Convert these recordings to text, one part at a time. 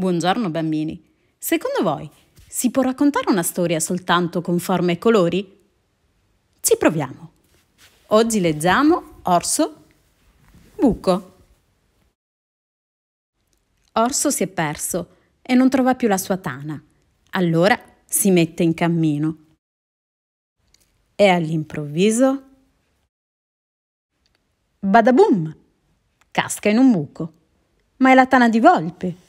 Buongiorno bambini. Secondo voi si può raccontare una storia soltanto con forme e colori? Ci proviamo. Oggi leggiamo Orso Buco. Orso si è perso e non trova più la sua tana. Allora si mette in cammino. E all'improvviso... Badaboom! Casca in un buco. Ma è la tana di volpe.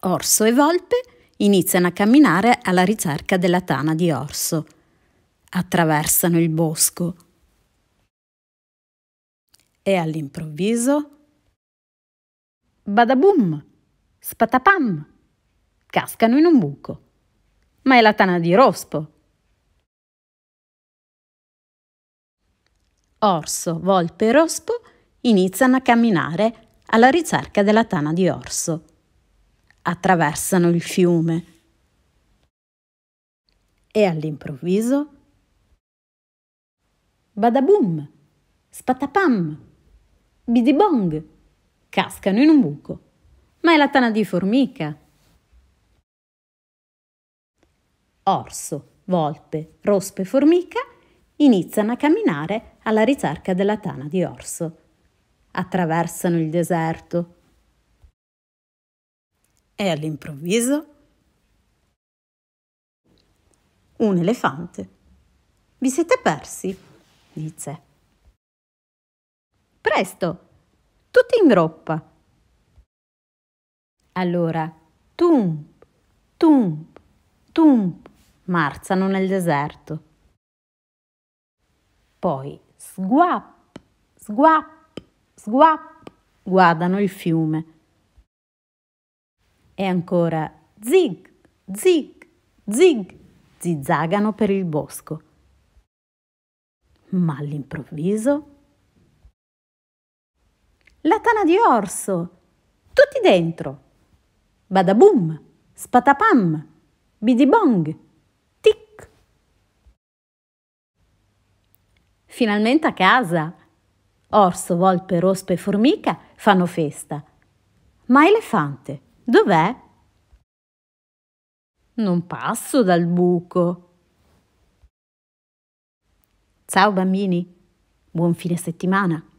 Orso e Volpe iniziano a camminare alla ricerca della tana di Orso. Attraversano il bosco. E all'improvviso... Badabum! Spatapam! Cascano in un buco. Ma è la tana di Rospo. Orso, Volpe e Rospo iniziano a camminare alla ricerca della tana di Orso attraversano il fiume. E all'improvviso... Badaboom! Spatapam! Bidibong! Cascano in un buco. Ma è la tana di formica. Orso, volpe, rospe e formica iniziano a camminare alla ricerca della tana di orso. Attraversano il deserto, e all'improvviso un elefante. Vi siete persi? disse. Presto, tutti in groppa. Allora, tum, tum, tum, marciano nel deserto. Poi sguap, sguap, sguap, guardano il fiume e ancora zig, zig, zig, zizzagano per il bosco. Ma all'improvviso... La tana di orso! Tutti dentro! Badabum, spatapam, bidibong, tic! Finalmente a casa! Orso, volpe, rospe e formica fanno festa. Ma elefante, Dov'è? Non passo dal buco. Ciao bambini, buon fine settimana.